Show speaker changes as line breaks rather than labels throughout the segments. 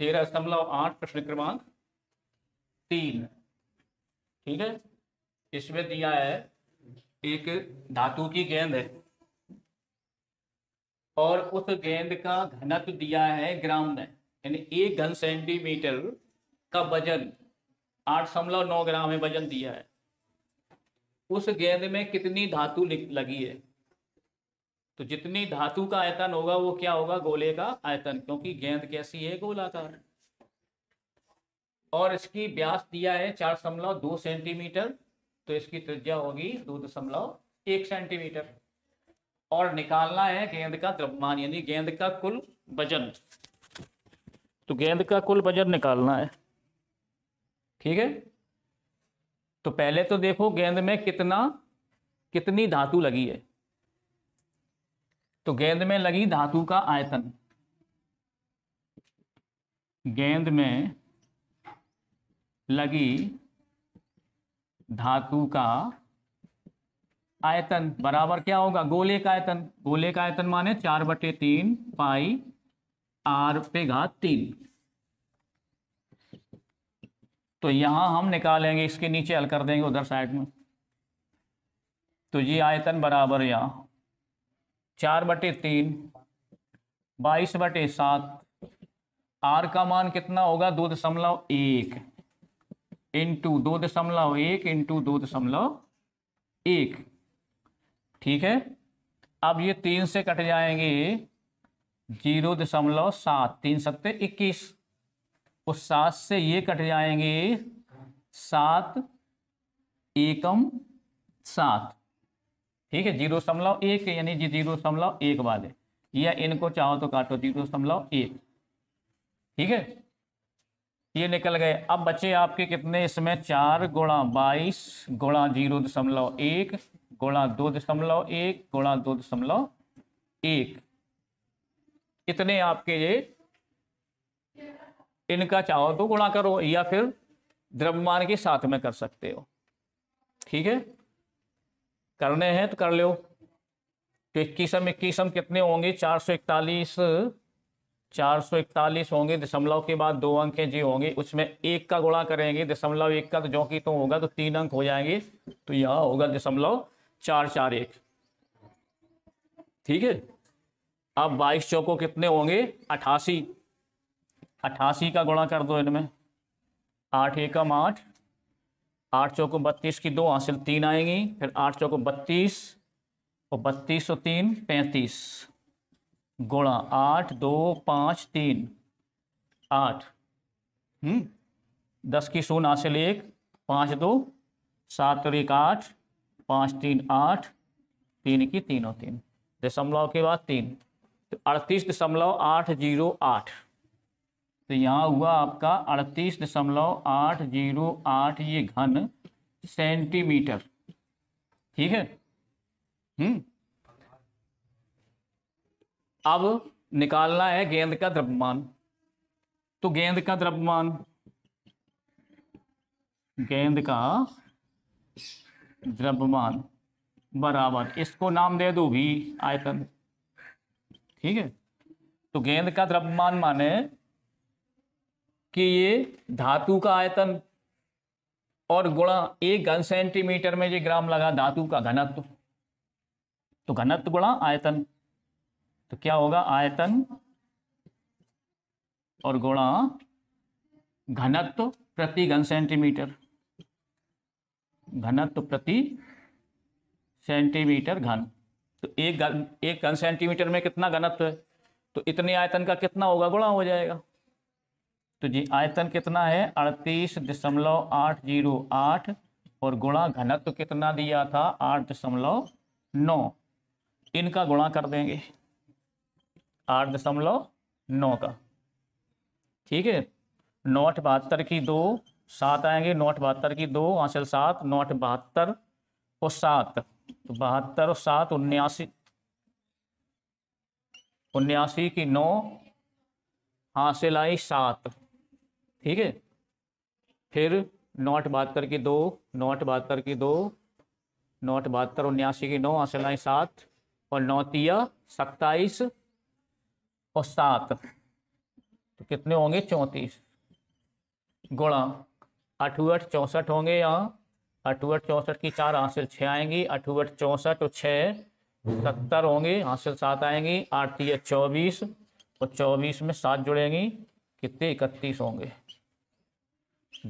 तेरह दशमलव आठ प्रश्न क्रमांक तीन ठीक है इसमें दिया है एक धातु की गेंद है और उस गेंद का घनत्व दिया है ग्राम में यानी एक घन सेंटीमीटर का वजन आठ दशमलव नौ ग्राम में वजन दिया है उस गेंद में कितनी धातु लगी है तो जितनी धातु का आयतन होगा वो क्या होगा गोले का आयतन क्योंकि गेंद कैसी है गोलाकार और इसकी व्यास दिया है चार दशमलव दो सेंटीमीटर तो इसकी त्रिज्या होगी दो दशमलव एक सेंटीमीटर और निकालना है गेंद का द्रव्यमान यानी गेंद का कुल वजन तो गेंद का कुल वजन निकालना है ठीक है तो पहले तो देखो गेंद में कितना कितनी धातु लगी है तो गेंद में लगी धातु का आयतन गेंद में लगी धातु का आयतन बराबर क्या होगा गोले का आयतन गोले का आयतन माने चार बटे तीन पाई आर पे घात तीन तो यहां हम निकालेंगे इसके नीचे हल कर देंगे उधर साइड में तो ये आयतन बराबर या चार बटे तीन बाईस बटे सात आर का मान कितना होगा दो दशमलव एक इंटू दो दशमलव एक इंटू दो दशमलव एक ठीक है अब ये तीन से कट जाएंगे जीरो दशमलव सात तीन सत्ते इक्कीस उस सात से ये कट जाएंगे सात एकम सात ठीक है जीरो समलाव एक यानी जी जीरो समलाव एक वाले या इनको चाहो तो काटो जीरो समलाव एक ठीक है ये निकल गए अब बचे आपके कितने इसमें चार गुणा बाईस गुणा जीरो दशमलव एक गुणा दो दशमलव एक गुणा दो दशमलव एक इतने आपके ये इनका चाहो तो गुणा करो या फिर द्रव्यमान के साथ में कर सकते हो ठीक है करने हैं तो कर लो तो इक्कीसम इक्कीसम कितने होंगे चार सौ इकतालीस चार सौ इकतालीस होंगे दशमलव के बाद दो अंक हैं जी होंगे उसमें एक का गुणा करेंगे दशमलव एक का तो जो कि तो होगा तो तीन अंक हो जाएंगे तो यहाँ होगा दशमलव चार चार एक ठीक है अब बाईस चौको कितने होंगे अठासी अठासी का गुणा कर दो इनमें आठ एकम आठ आठ चौको बत्तीस की दो हासिल तीन आएंगी फिर आठ चौको बत्तीस और बत्तीस और तीन पैंतीस गुणा आठ दो पाँच तीन आठ हम्म। दस की शून्य हासिल एक पाँच दो सात और एक आठ पाँच तीन आठ तीन की तीन और तीन दशमलव के बाद तीन तो अड़तीस दशमलव आठ जीरो आठ तो यहाँ हुआ आपका अड़तीस दशमलव आठ जीरो आठ ये घन सेंटीमीटर ठीक है हम्म अब निकालना है गेंद का द्रव्यमान तो गेंद का द्रव्यमान गेंद का द्रव्यमान बराबर इसको नाम दे दो भी आयतन ठीक है तो गेंद का द्रव्यमान माने कि ये धातु का आयतन और गुणा एक घन सेंटीमीटर में ये ग्राम लगा धातु का घनत्व तो घनत्व गुणा आयतन तो क्या होगा आयतन और गुणा घनत्व प्रति घन सेंटीमीटर घनत्व प्रति सेंटीमीटर घन तो एक घन एक घन सेंटीमीटर में कितना घनत्व है तो इतने आयतन का कितना होगा गुणा हो जाएगा तो जी आयतन कितना है अड़तीस दशमलव आठ जीरो आठ और गुणा घनत्व कितना दिया था आठ दशमलव नौ इनका गुणा कर देंगे आठ दशमलव नौ का ठीक है नौ बहत्तर की दो सात आएंगे नौ बहत्तर की दो हासिल सात नौ बहत्तर और सात तो बहत्तर और सात उन्यासी उन्यासी की नौ हासिल आई सात ठीक है फिर नोट बहत्तर की दो नोट बहत्तर की दो नोट बहत्तर उन्यासी की नौ असलाएँ सात और नौतिया सत्ताईस और सात तो कितने होंगे चौंतीस गुणा अठूठ चौंसठ होंगे यहाँ अठूठ चौंसठ की चार हासिल छः आएंगी अठूठ चौंसठ और छः सत्तर होंगे हासिल सात आएंगी आठ तीय चौबीस और चौबीस में सात जुड़ेंगी कितने इकतीस होंगे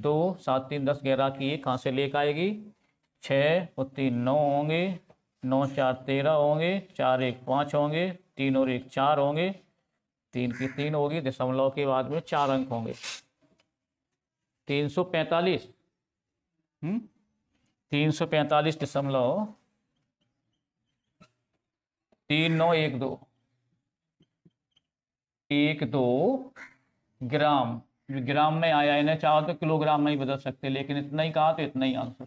दो सात तीन दस ग्यारह की एक कहाँ से लेकर आएगी छः और तीन नौ होंगे नौ चार तेरह होंगे चार एक पाँच होंगे तीन और एक चार होंगे तीन की तीन होगी दशमलव के बाद में चार अंक होंगे तीन सौ पैंतालीस हम्म? तीन सौ पैंतालीस दशमलव तीन नौ एक दो एक दो ग्राम ग्राम में आया इन्हें चाहो तो किलोग्राम में ही बदल सकते लेकिन इतना ही कहा तो इतना ही आंसर